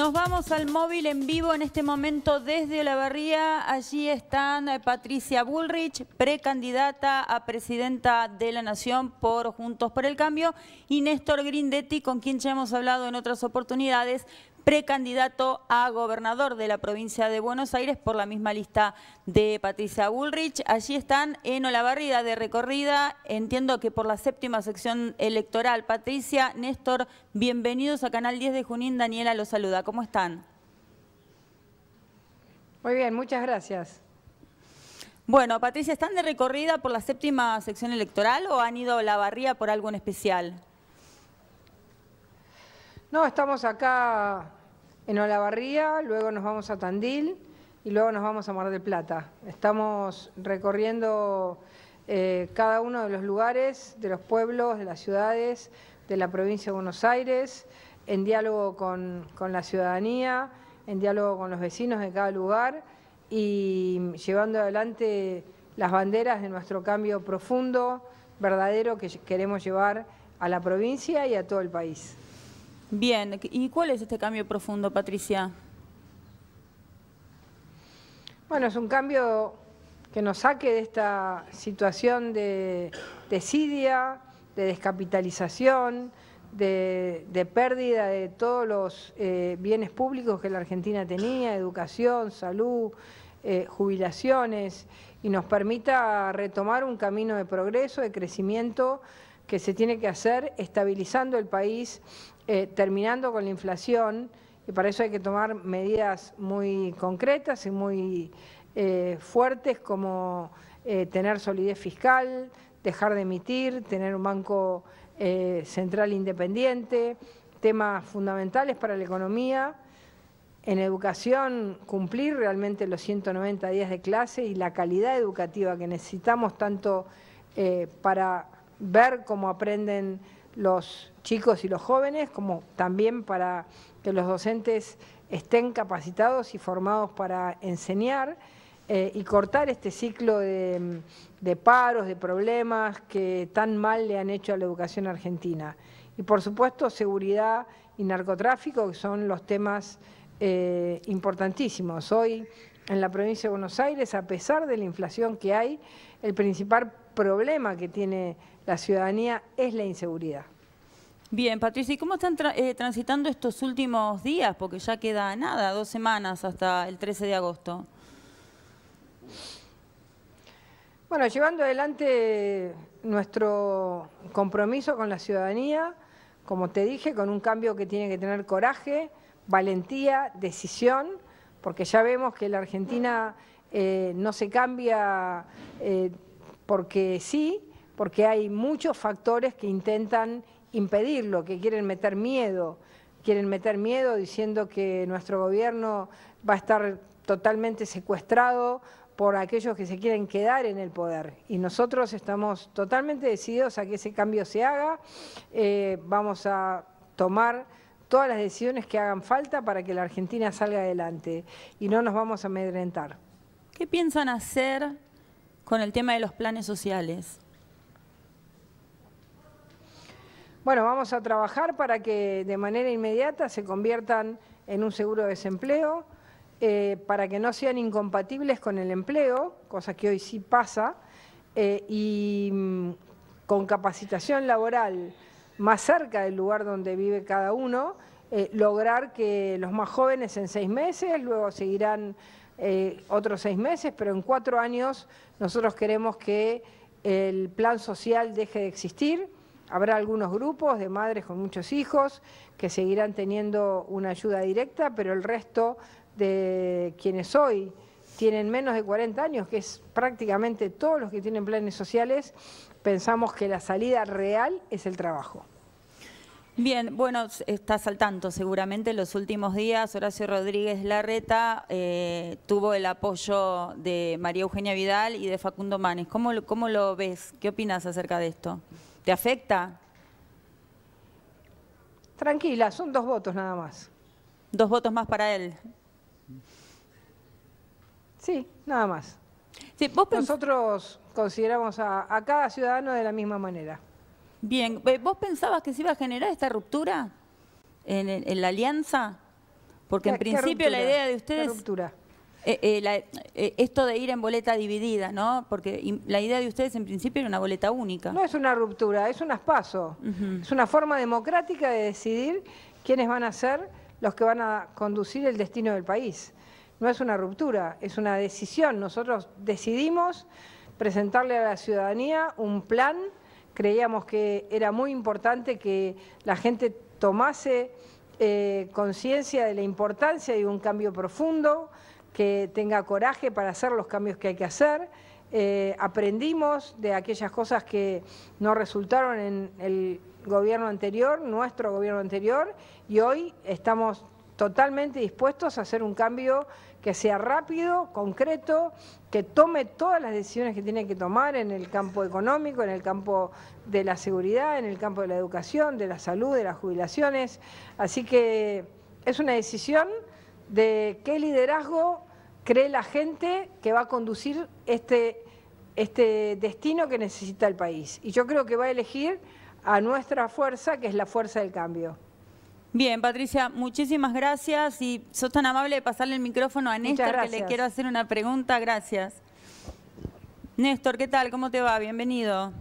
Nos vamos al móvil en vivo en este momento desde Barría. Allí están eh, Patricia Bullrich, precandidata a presidenta de la Nación por Juntos por el Cambio, y Néstor Grindetti, con quien ya hemos hablado en otras oportunidades, precandidato a gobernador de la provincia de Buenos Aires por la misma lista de Patricia Bullrich. Allí están en Olavarría, de recorrida, entiendo que por la séptima sección electoral. Patricia, Néstor, bienvenidos a Canal 10 de Junín. Daniela los saluda. ¿Cómo están? Muy bien, muchas gracias. Bueno, Patricia, ¿están de recorrida por la séptima sección electoral o han ido a Olavarría por algo en especial? No, estamos acá en Olavarría, luego nos vamos a Tandil y luego nos vamos a Mar del Plata. Estamos recorriendo eh, cada uno de los lugares, de los pueblos, de las ciudades, de la provincia de Buenos Aires, en diálogo con la ciudadanía, en diálogo con los vecinos de cada lugar y llevando adelante las banderas de nuestro cambio profundo, verdadero que queremos llevar a la provincia y a todo el país. Bien, ¿y cuál es este cambio profundo, Patricia? Bueno, es un cambio que nos saque de esta situación de desidia, de descapitalización, de, pérdida de todos los eh, bienes públicos que la Argentina tenía, educación, salud, eh, jubilaciones, y nos permita retomar un camino de progreso, de crecimiento que se tiene que hacer estabilizando el país eh, terminando con la inflación, y para eso hay que tomar medidas muy concretas y muy eh, fuertes como eh, tener solidez fiscal, dejar de emitir, tener un banco central independiente, temas fundamentales para la economía. En educación, cumplir realmente los 190 días de clase y la calidad educativa que necesitamos tanto para ver cómo aprenden los chicos y los jóvenes, como también para que los docentes estén capacitados y formados para enseñar eh, y cortar este ciclo de, paros, de problemas que tan mal le han hecho a la educación argentina. Y por supuesto, seguridad y narcotráfico, que son los temas eh, importantísimos. Hoy en la provincia de Buenos Aires, a pesar de la inflación que hay, el principal problema que tiene la ciudadanía es la inseguridad. Bien, Patricia, ¿y cómo están eh, transitando estos últimos días? Porque ya queda nada, dos semanas hasta el 13 de agosto. Bueno, llevando adelante nuestro compromiso con la ciudadanía, como te dije, con un cambio que tiene que tener coraje, valentía, decisión porque ya vemos que la Argentina eh, no se cambia eh, porque sí, porque hay muchos factores que intentan impedirlo, que quieren meter miedo, quieren meter miedo diciendo que nuestro gobierno va a estar totalmente secuestrado por aquellos que se quieren quedar en el poder. Y nosotros estamos totalmente decididos a que ese cambio se haga. Eh, vamos a tomar todas las decisiones que hagan falta para que la Argentina salga adelante y no nos vamos a amedrentar. ¿Qué piensan hacer con el tema de los planes sociales? Bueno, vamos a trabajar para que de manera inmediata se conviertan en un seguro de desempleo, eh, para que no sean incompatibles con el empleo, cosa que hoy sí pasa, eh, y mm, con capacitación laboral más cerca del lugar donde vive cada uno, eh, lograr que los más jóvenes en seis meses, luego seguirán eh, otros seis meses, pero en cuatro años nosotros queremos que el plan social deje de existir. Habrá algunos grupos de madres con muchos hijos que seguirán teniendo una ayuda directa, pero el resto de quienes hoy tienen menos de 40 años, que es prácticamente todos los que tienen planes sociales, pensamos que la salida real es el trabajo. Bien, bueno, estás al tanto seguramente. En los últimos días, Horacio Rodríguez Larreta eh, tuvo el apoyo de María Eugenia Vidal y de Facundo Manes. ¿Cómo, ¿Cómo lo ves? ¿Qué opinas acerca de esto? ¿Te afecta? Tranquila, son dos votos nada más. Dos votos más para él. Sí, nada más. Nosotros consideramos a cada ciudadano de la misma manera. Bien, ¿vos pensabas que se iba a generar esta ruptura en, la alianza? Porque en principio la idea de ustedes... ¿Qué ruptura? Eh, eh, eh, esto de ir en boleta dividida, ¿no? Porque la idea de ustedes en principio era una boleta única. No es una ruptura, es un aspaso. Es una forma democrática de decidir quiénes van a ser los que van a conducir el destino del país. No es una ruptura, es una decisión. Nosotros decidimos presentarle a la ciudadanía un plan creíamos que era muy importante que la gente tomase eh, conciencia de la importancia de un cambio profundo, que tenga coraje para hacer los cambios que hay que hacer. Eh, aprendimos de aquellas cosas que no resultaron en el gobierno anterior, nuestro gobierno anterior, y hoy estamos totalmente dispuestos a hacer un cambio que sea rápido, concreto, que tome todas las decisiones que tiene que tomar en el campo económico, en el campo de la seguridad, en el campo de la educación, de la salud, de las jubilaciones. Así que es una decisión de qué liderazgo cree la gente que va a conducir este, este destino que necesita el país. Y yo creo que va a elegir a nuestra fuerza, que es la fuerza del cambio. Bien, Patricia, muchísimas gracias y sos tan amable de pasarle el micrófono a Néstor que le quiero hacer una pregunta, gracias. Néstor, ¿qué tal? ¿Cómo te va? Bienvenido.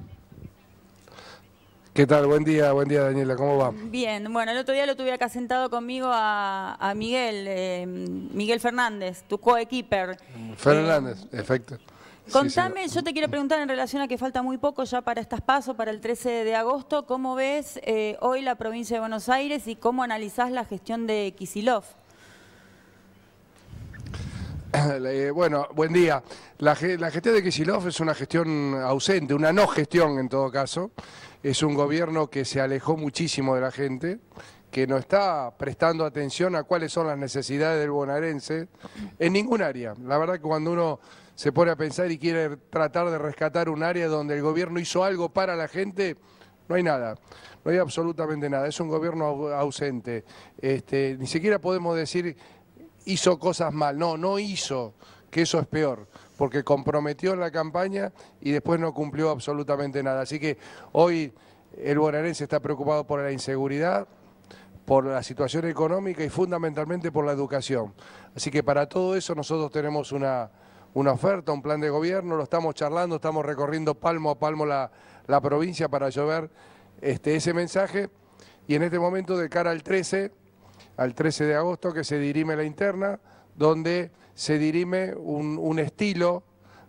¿Qué tal? Buen día, buen día Daniela, ¿cómo va? Bien, bueno, el otro día lo tuve acá sentado conmigo a, Miguel, eh, Miguel Fernández, tu coequiper. Fernández, efecto. Eh, Contame, yo te quiero preguntar en relación a que falta muy poco ya para estas pasos, para el 13 de agosto, ¿cómo ves eh, hoy la provincia de Buenos Aires y cómo analizás la gestión de Kisilov? Eh, bueno, buen día. La, gestión de Kisilov es una gestión ausente, una no gestión en todo caso. Es un gobierno que se alejó muchísimo de la gente, que no está prestando atención a cuáles son las necesidades del bonaerense en ningún área. La verdad que cuando uno se pone a pensar y quiere tratar de rescatar un área donde el gobierno hizo algo para la gente, no hay nada, no hay absolutamente nada. Es un gobierno ausente. Este, ni siquiera podemos decir hizo cosas mal. No, no hizo, que eso es peor, porque comprometió la campaña y después no cumplió absolutamente nada. Así que hoy el bonaerense está preocupado por la inseguridad, por la situación económica y fundamentalmente por la educación. Así que para todo eso nosotros tenemos una una oferta, un plan de gobierno, lo estamos charlando, estamos recorriendo palmo a palmo la, provincia para llover este, ese mensaje. Y en este momento, de cara al 13, al 13 de agosto, que se dirime la interna, donde se dirime un, un estilo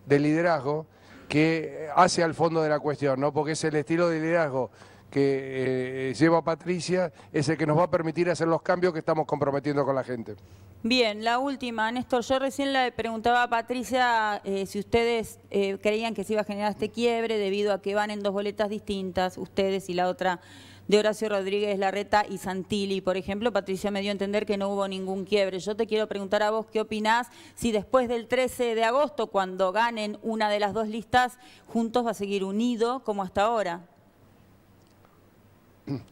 de liderazgo que hace al fondo de la cuestión, ¿no? Porque es el estilo de liderazgo que eh, lleva Patricia es el que nos va a permitir hacer los cambios que estamos comprometiendo con la gente. Bien, la última, Néstor, yo recién le preguntaba a Patricia eh, si ustedes eh, creían que se iba a generar este quiebre debido a que van en dos boletas distintas, ustedes y la otra de Horacio Rodríguez Larreta y Santilli, por ejemplo, Patricia me dio a entender que no hubo ningún quiebre. Yo te quiero preguntar a vos qué opinás si después del 13 de agosto, cuando ganen una de las dos listas, Juntos va a seguir unido como hasta ahora.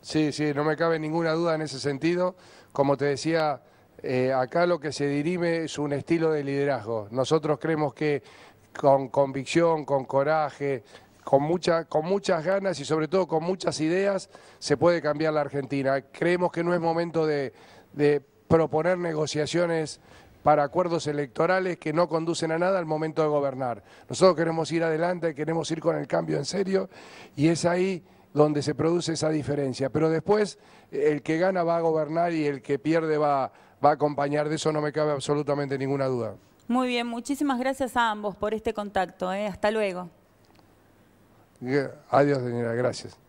Sí, sí, no me cabe ninguna duda en ese sentido. Como te decía, eh, acá lo que se dirime es un estilo de liderazgo. Nosotros creemos que con convicción, con coraje, con, mucha, con muchas ganas y sobre todo con muchas ideas se puede cambiar la Argentina. Creemos que no es momento de, de proponer negociaciones para acuerdos electorales que no conducen a nada al momento de gobernar. Nosotros queremos ir adelante, queremos ir con el cambio en serio y es ahí donde se produce esa diferencia. Pero después el que gana va a gobernar y el que pierde va, va a acompañar, de eso no me cabe absolutamente ninguna duda. Muy bien, muchísimas gracias a ambos por este contacto. ¿eh? Hasta luego. Adiós, señora, gracias.